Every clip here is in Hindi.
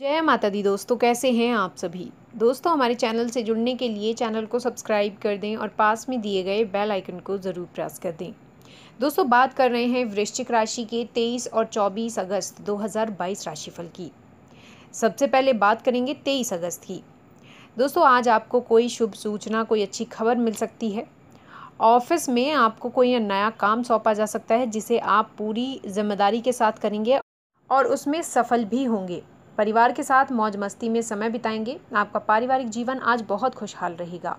जय माता दी दोस्तों कैसे हैं आप सभी दोस्तों हमारे चैनल से जुड़ने के लिए चैनल को सब्सक्राइब कर दें और पास में दिए गए बेल आइकन को ज़रूर प्रेस कर दें दोस्तों बात कर रहे हैं वृश्चिक राशि के 23 और 24 अगस्त 2022 राशिफल की सबसे पहले बात करेंगे 23 अगस्त की दोस्तों आज आपको कोई शुभ सूचना कोई अच्छी खबर मिल सकती है ऑफिस में आपको कोई नया काम सौंपा जा सकता है जिसे आप पूरी जिम्मेदारी के साथ करेंगे और उसमें सफल भी होंगे परिवार के साथ मौज मस्ती में समय बिताएंगे आपका पारिवारिक जीवन आज बहुत खुशहाल रहेगा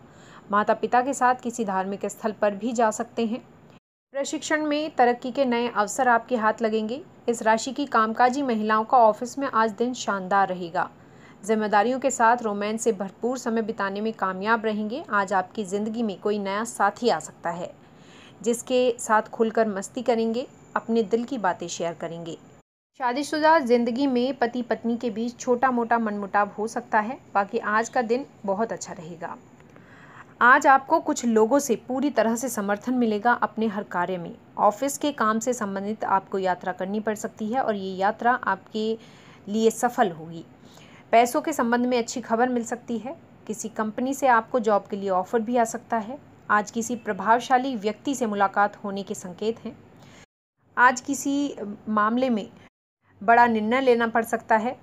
माता पिता के साथ किसी धार्मिक स्थल पर भी जा सकते हैं प्रशिक्षण में तरक्की के नए अवसर आपके हाथ लगेंगे इस राशि की कामकाजी महिलाओं का ऑफिस में आज दिन शानदार रहेगा जिम्मेदारियों के साथ रोमांस से भरपूर समय बिताने में कामयाब रहेंगे आज आपकी ज़िंदगी में कोई नया साथी आ सकता है जिसके साथ खुलकर मस्ती करेंगे अपने दिल की बातें शेयर करेंगे शादीशुदा ज़िंदगी में पति पत्नी के बीच छोटा मोटा मनमुटाव हो सकता है बाकी आज का दिन बहुत अच्छा रहेगा आज आपको कुछ लोगों से पूरी तरह से समर्थन मिलेगा अपने हर कार्य में ऑफिस के काम से संबंधित आपको यात्रा करनी पड़ सकती है और ये यात्रा आपके लिए सफल होगी पैसों के संबंध में अच्छी खबर मिल सकती है किसी कंपनी से आपको जॉब के लिए ऑफर भी आ सकता है आज किसी प्रभावशाली व्यक्ति से मुलाकात होने के संकेत हैं आज किसी मामले में बड़ा निर्णय लेना पड़ सकता है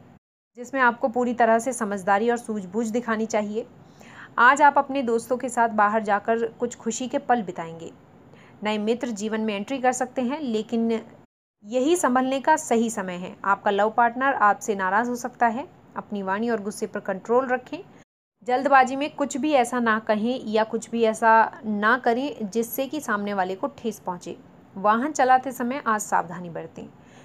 जिसमें आपको पूरी तरह से समझदारी और सूझबूझ दिखानी चाहिए आज आप अपने दोस्तों के साथ बाहर जाकर कुछ खुशी के पल बिताएंगे नए मित्र जीवन में एंट्री कर सकते हैं लेकिन यही संभलने का सही समय है आपका लव पार्टनर आपसे नाराज़ हो सकता है अपनी वाणी और गुस्से पर कंट्रोल रखें जल्दबाजी में कुछ भी ऐसा ना कहें या कुछ भी ऐसा ना करें जिससे कि सामने वाले को ठेस पहुँचे वाहन चलाते समय आज सावधानी बरतें